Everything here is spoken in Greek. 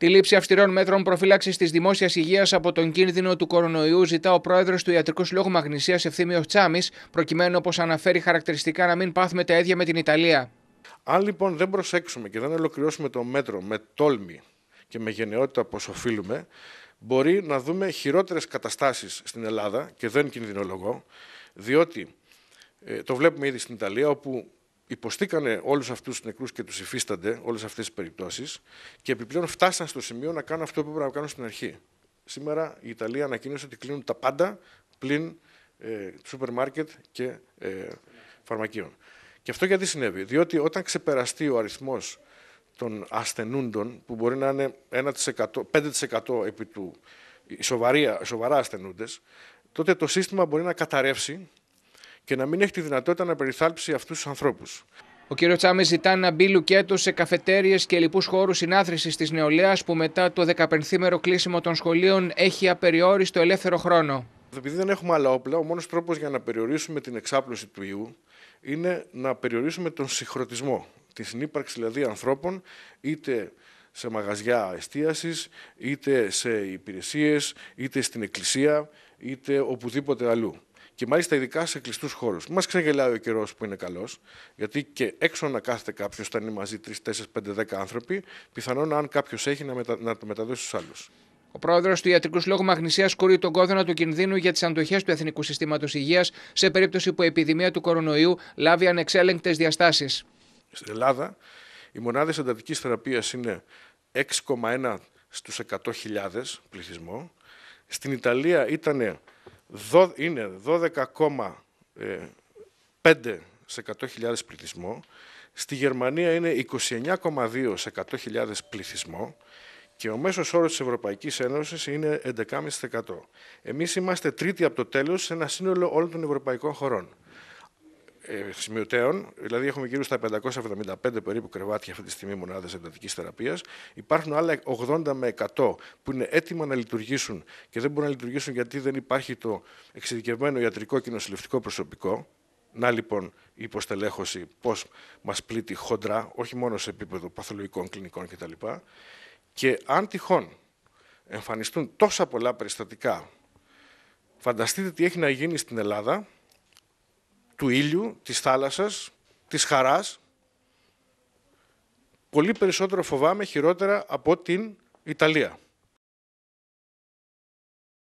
Τη λήψη αυστηρών μέτρων προφύλαξης της δημόσιας υγείας από τον κίνδυνο του κορονοϊού ζητά ο πρόεδρος του Ιατρικού Συλλόγου Μαγνησίας Ευθύμιος Τσάμι, προκειμένου όπως αναφέρει χαρακτηριστικά να μην πάθουμε τα ίδια με την Ιταλία. Αν λοιπόν δεν προσέξουμε και δεν ολοκληρώσουμε το μέτρο με τόλμη και με γενναιότητα όπως οφείλουμε, μπορεί να δούμε χειρότερες καταστάσεις στην Ελλάδα και δεν κινδυνολογώ, διότι ε, το βλέπουμε ήδη στην Ιταλία, όπου υποστήκανε όλους αυτούς τους νεκρούς και τους υφίστανται όλες αυτές τις περιπτώσεις και επιπλέον φτάσαν στο σημείο να κάνουν αυτό που έπρεπε να κάνουν στην αρχή. Σήμερα η Ιταλία ανακοίνωσε ότι κλείνουν τα πάντα πλην ε, σούπερ μάρκετ και ε, φαρμακείων. Και αυτό γιατί συνέβη, διότι όταν ξεπεραστεί ο αριθμός των ασθενούντων, που μπορεί να είναι 1%, 5% επί του σοβαρά ασθενούντες, τότε το σύστημα μπορεί να καταρρεύσει και να μην έχει τη δυνατότητα να περιθάλψει αυτούς τους ανθρώπους. Ο κ. Τσάμι ζητά να μπει λουκέτο σε καφετέρειε και λοιπούς χώρους συνάθρησης της νεολαίας που μετά το 15μέρο κλείσιμο των σχολείων έχει απεριόριστο ελεύθερο χρόνο. Επειδή δεν έχουμε άλλα όπλα, ο μόνος τρόπος για να περιορίσουμε την εξάπλωση του ιού είναι να περιορίσουμε τον συγχρονισμό, της συνύπαρξης δηλαδή ανθρώπων, είτε σε μαγαζιά εστίασης, είτε σε υπηρεσίες, είτε στην εκκλησία, είτε οπουδήποτε αλλού και μάλιστα ειδικά σε κλειστούς χώρους. Μας ξεγελάει ο καιρός που είναι καλός, γιατί και έξω να κάθεται κάποιος όταν είναι μαζί 3, 4, 5, 10 άνθρωποι, πιθανόν αν κάποιος έχει να, μετα... να το μεταδώσει στους άλλους. Ο πρόεδρος του Ιατρικού Λόγου Μαγνησίας κουρεί τον κόδωνα του κινδύνου για τις αντοχές του Εθνικού Συστήματος Υγείας σε περίπτωση που η επιδημία του κορονοϊού λάβει ανεξέλεγκτες διαστάσεις. Στην Ελλάδα, οι μονάδες εντατικής θεραπείας είναι 6,1 στου 100.000 πληθυσμό. Στην Ιταλία ήταν είναι 12,5 ε, σε 100.000 πληθυσμό, στη Γερμανία είναι 29,2 σε 100.000 πληθυσμό και ο μέσος όρος της Ευρωπαϊκής Ένωσης είναι 11,5%. Εμείς είμαστε τρίτοι από το τέλος σε ένα σύνολο όλων των ευρωπαϊκών χωρών. Ε, δηλαδή έχουμε γύρω στα 575 περίπου κρεβάτια αυτή τη στιγμή μονάδες εντατικής θεραπείας. Υπάρχουν άλλα 80 με 100 που είναι έτοιμα να λειτουργήσουν και δεν μπορούν να λειτουργήσουν γιατί δεν υπάρχει το εξειδικευμένο ιατρικό και νοσηλευτικό προσωπικό. Να λοιπόν η υποστελέχωση πώς μας πλήττει χοντρά, όχι μόνο σε επίπεδο παθολογικών, κλινικών κτλ. Και αν τυχόν εμφανιστούν τόσα πολλά περιστατικά, φανταστείτε τι έχει να γίνει στην Ελλάδα του ήλιου, της θάλασσας, της χαράς. Πολύ περισσότερο φοβάμαι χειρότερα από την Ιταλία.